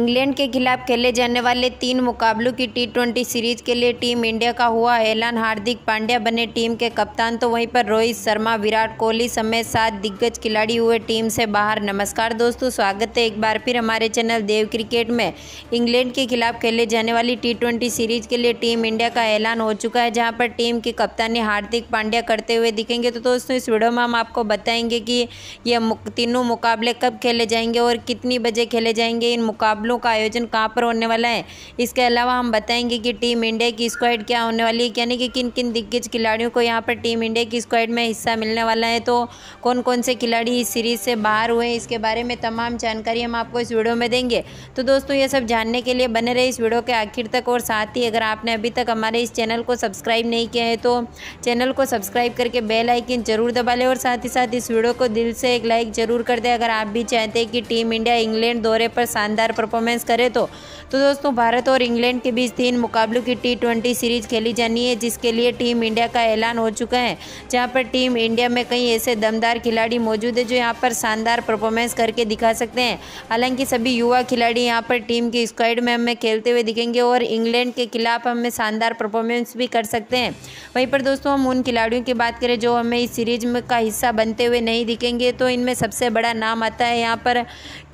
England के खिलाफ खेले जाने वाले तीन मुकाबलों की टी ट्वेंटी सीरीज के लिए टीम इंडिया का हुआ ऐलान हार्दिक पांड्या बने टीम के कप्तान तो वहीं पर रोहित शर्मा विराट कोहली समेत सात दिग्गज खिलाड़ी हुए टीम से बाहर नमस्कार दोस्तों स्वागत है एक बार फिर हमारे चैनल देव क्रिकेट में इंग्लैंड के खिलाफ खेले जाने वाली टी ट्वेंटी सीरीज के लिए टीम इंडिया का ऐलान हो चुका है जहाँ पर टीम की कप्तानी हार्दिक पांड्या करते हुए दिखेंगे तो दोस्तों इस वीडियो में हम आपको बताएंगे कि ये तीनों मुकाबले कब खेले जाएंगे और कितनी बजे खेले जाएंगे इन मुकाबलों का आयोजन कहाँ पर होने वाला है इसके अलावा हम बताएंगे कि टीम इंडिया की स्क्वाड क्या होने वाली है यानी कि किन किन दिग्गज खिलाड़ियों को यहाँ पर टीम इंडिया की स्क्वाड में हिस्सा मिलने वाला है तो कौन कौन से खिलाड़ी इस सीरीज़ से बाहर हुए इसके बारे में तमाम जानकारी हम आपको इस वीडियो में देंगे तो दोस्तों ये सब जानने के लिए बने रहे इस वीडियो के आखिर तक और साथ ही अगर आपने अभी तक हमारे इस चैनल को सब्सक्राइब नहीं किया है तो चैनल को सब्सक्राइब करके बेल आइकन जरूर दबा लें और साथ ही साथ इस वीडियो को दिल से एक लाइक ज़रूर कर दें अगर आप भी चाहते हैं कि टीम इंडिया इंग्लैंड दौरे पर शानदार परफॉर्म परफॉर्मेंस करे तो तो दोस्तों भारत और इंग्लैंड के बीच तीन मुकाबलों की टी ट्वेंटी सीरीज खेली जानी है जिसके लिए टीम इंडिया का ऐलान हो चुका है जहाँ पर टीम इंडिया में कई ऐसे दमदार खिलाड़ी मौजूद है जो यहाँ पर शानदार परफॉर्मेंस करके दिखा सकते हैं हालांकि सभी युवा खिलाड़ी यहाँ पर टीम की स्क्वाड में हमें खेलते हुए दिखेंगे और इंग्लैंड के खिलाफ हमें शानदार परफॉर्मेंस भी कर सकते हैं वहीं पर दोस्तों हम उन खिलाड़ियों की बात करें जो हमें इस सीरीज में का हिस्सा बनते हुए नहीं दिखेंगे तो इनमें सबसे बड़ा नाम आता है यहाँ पर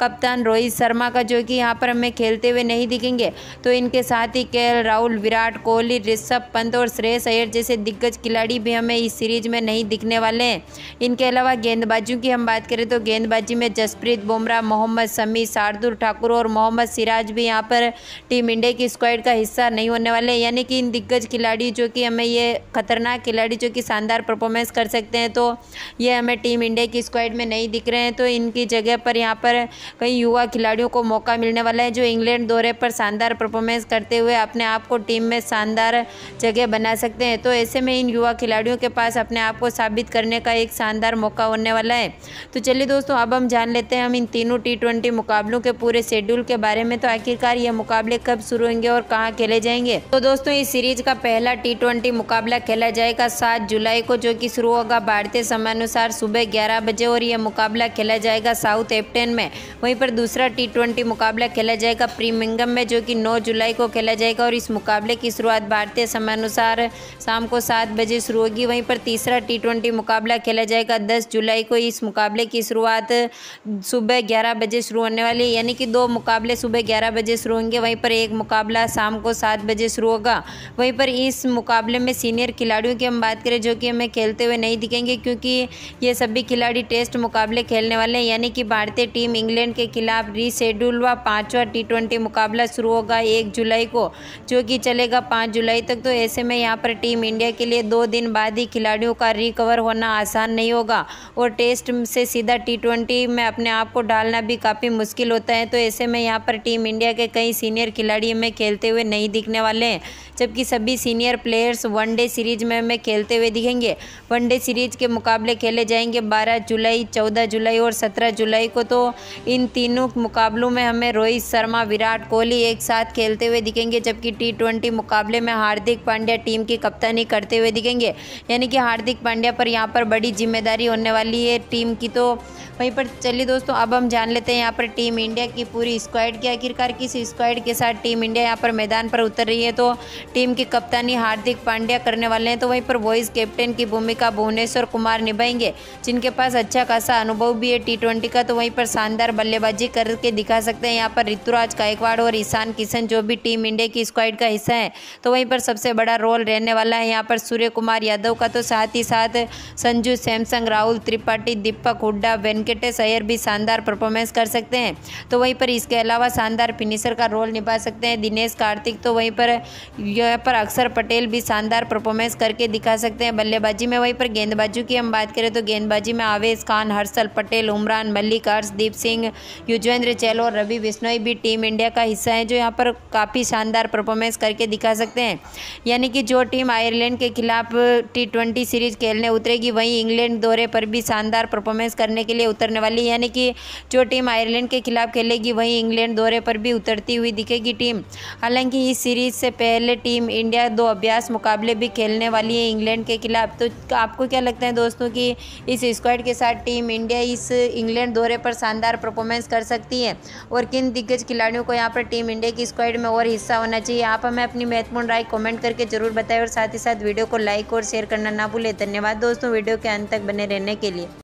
कप्तान रोहित शर्मा का जो कि यहाँ पर हमें खेलते हुए नहीं दिखेंगे तो इनके साथ ही के राहुल विराट कोहली ऋषभ पंत और श्रेयस अयर जैसे दिग्गज खिलाड़ी भी हमें इस सीरीज में नहीं दिखने वाले हैं इनके अलावा गेंदबाजों की हम बात करें तो गेंदबाजी में जसप्रीत बुमराह मोहम्मद शमी शार्दुल ठाकुर और मोहम्मद सिराज भी यहाँ पर टीम इंडिया की स्क्वाड का हिस्सा नहीं होने वाले यानी कि इन दिग्गज खिलाड़ी जो कि हमें ये खतरनाक खिलाड़ी जो कि शानदार परफॉर्मेंस कर सकते हैं तो ये हमें टीम इंडिया की स्क्वाड में नहीं दिख रहे हैं तो इनकी जगह पर यहाँ पर कई युवा खिलाड़ियों को मौका मिलने वाले हैं जो इंग्लैंड दौरे पर शानदार परफॉर्मेंस करते हुए अपने आप को टीम में शानदार जगह बना सकते हैं तो ऐसे में इन युवा खिलाड़ियों के पास अपने आप को साबित करने का एक शानदार मौका होने वाला है तो चलिए दोस्तों अब हम जान लेते हैं हम इन तीनों टी मुकाबलों के पूरे शेड्यूल के बारे में तो आखिरकार ये मुकाबले कब शुरू होंगे और कहाँ खेले जाएंगे तो दोस्तों इस सीरीज का पहला टी मुकाबला खेला जाएगा सात जुलाई को जो कि शुरू होगा भारतीय समयानुसार सुबह ग्यारह बजे और यह मुकाबला खेला जाएगा साउथ एप्टन में वहीं पर दूसरा टी मुकाबला खेला जाएगा प्रीमिंगम में जो कि 9 जुलाई को खेला जाएगा और इस मुकाबले की शुरुआत भारतीय समयानुसार शाम को सात बजे शुरू होगी वहीं पर तीसरा टी मुकाबला खेला जाएगा दस जुलाई को इस मुकाबले की शुरुआत सुबह ग्यारह बजे शुरू होने वाली है यानी कि दो मुकाबले सुबह ग्यारह बजे शुरू होंगे वहीं पर एक मुकाबला शाम को सात बजे शुरू होगा वहीं पर इस मुकाबले में सीनियर खिलाड़ियों की हम बात करें जो कि हमें खेलते हुए नहीं दिखेंगे क्योंकि ये सभी खिलाड़ी टेस्ट मुकाबले खेलने वाले हैं यानी कि भारतीय टीम इंग्लैंड के खिलाफ रीशेड्यूल व पाँच पाँचवा टी ट्वेंटी मुकाबला शुरू होगा एक जुलाई को जो कि चलेगा पाँच जुलाई तक तो ऐसे में यहाँ पर टीम इंडिया के लिए दो दिन बाद ही खिलाड़ियों का रिकवर होना आसान नहीं होगा और टेस्ट से सीधा टी ट्वेंटी में अपने आप को डालना भी काफ़ी मुश्किल होता है तो ऐसे में यहाँ पर टीम इंडिया के कई सीनियर खिलाड़ी में खेलते हुए नहीं दिखने वाले हैं जबकि सभी सीनियर प्लेयर्स वनडे सीरीज में में खेलते हुए दिखेंगे वनडे सीरीज के मुकाबले खेले जाएंगे 12 जुलाई 14 जुलाई और 17 जुलाई को तो इन तीनों मुकाबलों में हमें रोहित रोहित शर्मा विराट कोहली एक साथ खेलते हुए दिखेंगे जबकि टी ट्वेंटी मुकाबले में हार्दिक पांड्या टीम की कप्तानी करते हुए दिखेंगे यानी कि हार्दिक पांड्या पर यहाँ पर बड़ी जिम्मेदारी होने वाली है टीम की तो वहीं पर चलिए दोस्तों अब हम जान लेते हैं यहाँ पर टीम इंडिया की पूरी स्क्वाड की आखिरकार किस स्क्वाड के साथ टीम इंडिया यहाँ पर मैदान पर उतर रही है तो टीम की कप्तानी हार्दिक पांड्या करने वाले हैं तो वहीं पर वॉइस कैप्टन की भूमिका भुवनेश्वर कुमार निभाएंगे जिनके पास अच्छा खासा अनुभव भी है टी का तो वहीं पर शानदार बल्लेबाजी करके दिखा सकते हैं यहाँ पर और ऋतुराज गायकवाड़ और ईशान किशन जो भी टीम इंडिया की स्क्वाइड का हिस्सा है तो वहीं पर सबसे बड़ा रोल रहने वाला है यहाँ पर सूर्य कुमार यादव का तो साथ ही साथ संजू सैमसंग राहुल त्रिपाठी दीपक हुड्डा वेंकटेश अयर भी शानदार परफॉर्मेंस कर सकते हैं तो वहीं पर इसके अलावा शानदार फिनिशर का रोल निभा सकते हैं दिनेश कार्तिक तो वहीं पर यहाँ पर अक्षर पटेल भी शानदार परफॉर्मेंस करके दिखा सकते हैं बल्लेबाजी में वहीं पर गेंदबाजी की हम बात करें तो गेंदबाजी में आवेश खान हर्षल पटेल उमरान मल्लिक हर्षदीप सिंह युजवेंद्र चैलो और रवि बिश्नोई भाई भी टीम इंडिया का हिस्सा है जो यहाँ पर काफ़ी शानदार परफॉर्मेंस करके दिखा सकते हैं यानी कि जो टीम आयरलैंड के खिलाफ टी ट्वेंटी सीरीज़ खेलने उतरेगी वहीं इंग्लैंड दौरे पर भी शानदार परफॉर्मेंस करने के लिए उतरने वाली यानी कि जो टीम आयरलैंड के खिलाफ खेलेगी वहीं इंग्लैंड दौरे पर भी उतरती हुई दिखेगी टीम हालांकि इस सीरीज़ से पहले टीम इंडिया दो अभ्यास मुकाबले भी खेलने वाली है इंग्लैंड के खिलाफ तो आपको क्या लगता है दोस्तों कि इस स्क्वाड के साथ टीम इंडिया इस इंग्लैंड दौरे पर शानदार परफॉर्मेंस कर सकती है और किन दिग्गज खिलाड़ियों को यहाँ पर टीम इंडिया की स्क्वाड में और हिस्सा होना चाहिए आप हमें अपनी महत्वपूर्ण राय कमेंट करके जरूर बताएं और साथ ही साथ वीडियो को लाइक और शेयर करना ना भूलें धन्यवाद दोस्तों वीडियो के अंत तक बने रहने के लिए